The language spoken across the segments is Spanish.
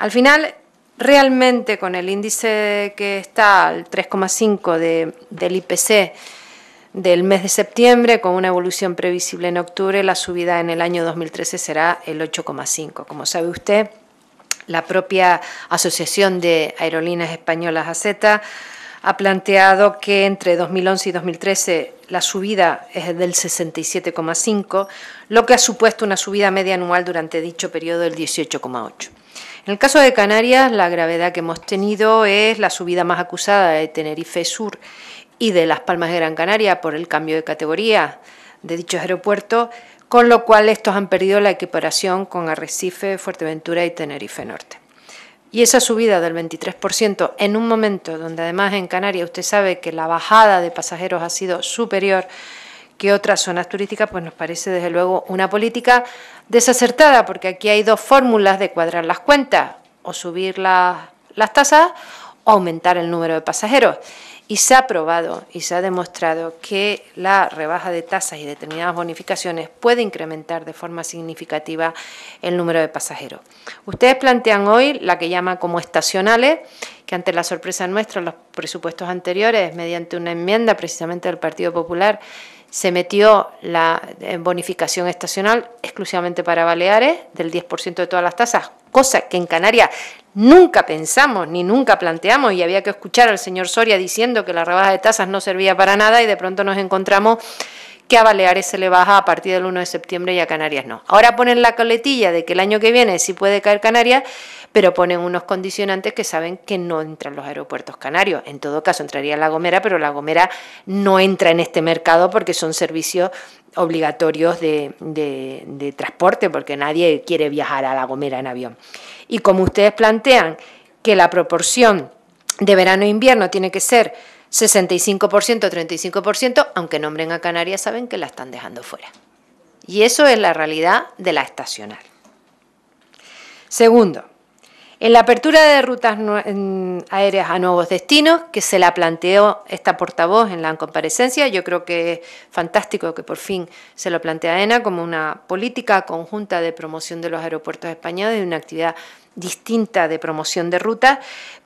Al final, realmente con el índice que está al 3,5 del IPC del mes de septiembre, con una evolución previsible en octubre, la subida en el año 2013 será el 8,5. Como sabe usted, la propia Asociación de Aerolíneas Españolas AZ ha planteado que entre 2011 y 2013 la subida es del 67,5, lo que ha supuesto una subida media anual durante dicho periodo del 18,8. En el caso de Canarias, la gravedad que hemos tenido es la subida más acusada de Tenerife Sur y de Las Palmas de Gran Canaria por el cambio de categoría de dichos aeropuertos, con lo cual estos han perdido la equiparación con Arrecife, Fuerteventura y Tenerife Norte. Y esa subida del 23% en un momento donde además en Canarias usted sabe que la bajada de pasajeros ha sido superior, que otras zonas turísticas, pues nos parece desde luego una política desacertada, porque aquí hay dos fórmulas de cuadrar las cuentas, o subir las tasas o aumentar el número de pasajeros. Y se ha probado y se ha demostrado que la rebaja de tasas y determinadas bonificaciones puede incrementar de forma significativa el número de pasajeros. Ustedes plantean hoy la que llama como estacionales, que ante la sorpresa nuestra los presupuestos anteriores, mediante una enmienda precisamente del Partido Popular, se metió la eh, bonificación estacional exclusivamente para Baleares del 10% de todas las tasas, cosa que en Canarias nunca pensamos ni nunca planteamos y había que escuchar al señor Soria diciendo que la rebaja de tasas no servía para nada y de pronto nos encontramos que a Baleares se le baja a partir del 1 de septiembre y a Canarias no. Ahora ponen la coletilla de que el año que viene sí puede caer Canarias, pero ponen unos condicionantes que saben que no entran los aeropuertos canarios. En todo caso, entraría La Gomera, pero La Gomera no entra en este mercado porque son servicios obligatorios de, de transporte, porque nadie quiere viajar a La Gomera en avión. Y como ustedes plantean que la proporción de verano e invierno tiene que ser 65%, 35%, aunque nombren a Canarias, saben que la están dejando fuera. Y eso es la realidad de la estacional. Segundo, en la apertura de rutas aéreas a nuevos destinos, que se la planteó esta portavoz en la comparecencia, yo creo que es fantástico que por fin se lo plantea ENA como una política conjunta de promoción de los aeropuertos españoles y una actividad distinta de promoción de ruta,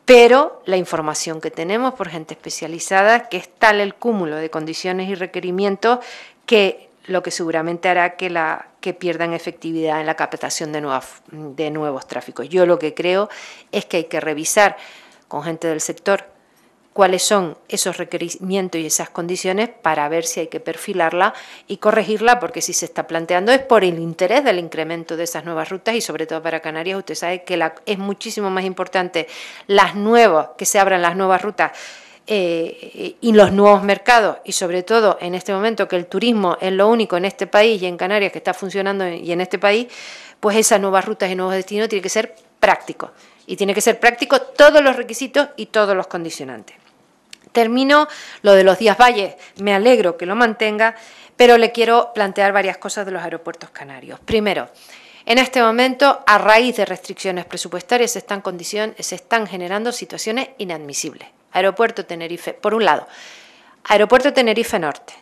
pero la información que tenemos por gente especializada, que es tal el cúmulo de condiciones y requerimientos que lo que seguramente hará que, la, que pierdan efectividad en la captación de, nuevas, de nuevos tráficos. Yo lo que creo es que hay que revisar con gente del sector cuáles son esos requerimientos y esas condiciones para ver si hay que perfilarla y corregirla, porque si se está planteando es por el interés del incremento de esas nuevas rutas y sobre todo para Canarias, usted sabe que es muchísimo más importante las nuevas, que se abran las nuevas rutas eh, y los nuevos mercados y sobre todo en este momento que el turismo es lo único en este país y en Canarias que está funcionando y en este país, pues esas nuevas rutas y nuevos destinos tienen que ser prácticos y tiene que ser práctico todos los requisitos y todos los condicionantes. Termino lo de los días valles, me alegro que lo mantenga, pero le quiero plantear varias cosas de los aeropuertos canarios. Primero, en este momento, a raíz de restricciones presupuestarias, se están, generando situaciones inadmisibles. Aeropuerto Tenerife, por un lado, Aeropuerto Tenerife Norte.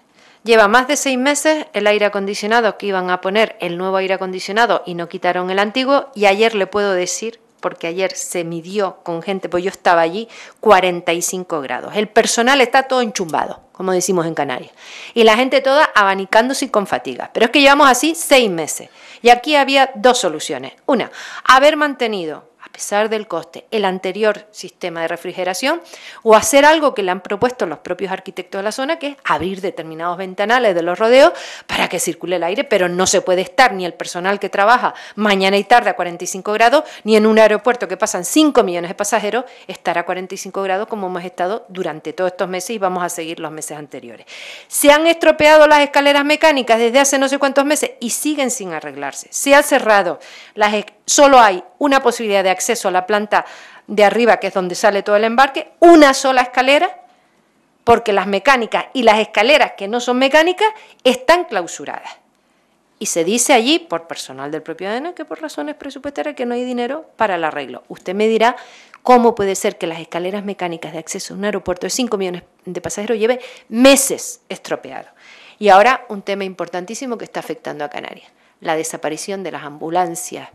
Lleva más de seis meses el aire acondicionado que iban a poner el nuevo aire acondicionado y no quitaron el antiguo y ayer le puedo decir porque ayer se midió con gente, pues yo estaba allí, 45 grados. El personal está todo enchumbado, como decimos en Canarias. Y la gente toda abanicándose con fatiga. Pero es que llevamos así seis meses. Y aquí había dos soluciones. Una, haber mantenido a pesar del coste, el anterior sistema de refrigeración o hacer algo que le han propuesto los propios arquitectos de la zona, que es abrir determinados ventanales de los rodeos para que circule el aire, pero no se puede estar ni el personal que trabaja mañana y tarde a 45 grados, ni en un aeropuerto que pasan 5 millones de pasajeros, estar a 45 grados como hemos estado durante todos estos meses y vamos a seguir los meses anteriores. Se han estropeado las escaleras mecánicas desde hace no sé cuántos meses y siguen sin arreglarse. Se han cerrado las escaleras solo hay una posibilidad de acceso a la planta de arriba, que es donde sale todo el embarque, una sola escalera, porque las mecánicas y las escaleras que no son mecánicas están clausuradas. Y se dice allí, por personal del propio ADN, que por razones presupuestarias que no hay dinero para el arreglo. Usted me dirá cómo puede ser que las escaleras mecánicas de acceso a un aeropuerto de 5 millones de pasajeros lleve meses estropeado. Y ahora un tema importantísimo que está afectando a Canarias, la desaparición de las ambulancias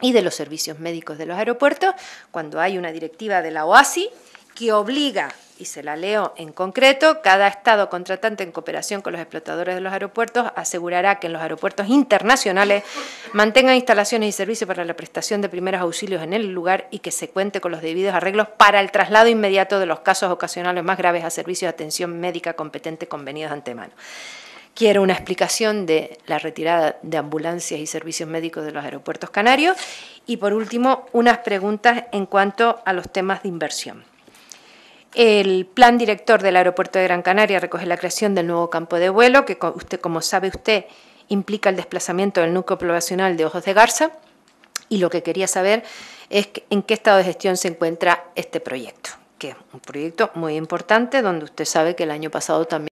y de los servicios médicos de los aeropuertos, cuando hay una directiva de la OASI que obliga, y se la leo en concreto, cada Estado contratante en cooperación con los explotadores de los aeropuertos asegurará que en los aeropuertos internacionales mantengan instalaciones y servicios para la prestación de primeros auxilios en el lugar y que se cuente con los debidos arreglos para el traslado inmediato de los casos ocasionales más graves a servicios de atención médica competente convenidos antemano. Quiero una explicación de la retirada de ambulancias y servicios médicos de los aeropuertos canarios. Y por último, unas preguntas en cuanto a los temas de inversión. El plan director del aeropuerto de Gran Canaria recoge la creación del nuevo campo de vuelo, que como sabe usted, implica el desplazamiento del núcleo poblacional de Ojos de Garza. Y lo que quería saber es en qué estado de gestión se encuentra este proyecto, que es un proyecto muy importante donde usted sabe que el año pasado también...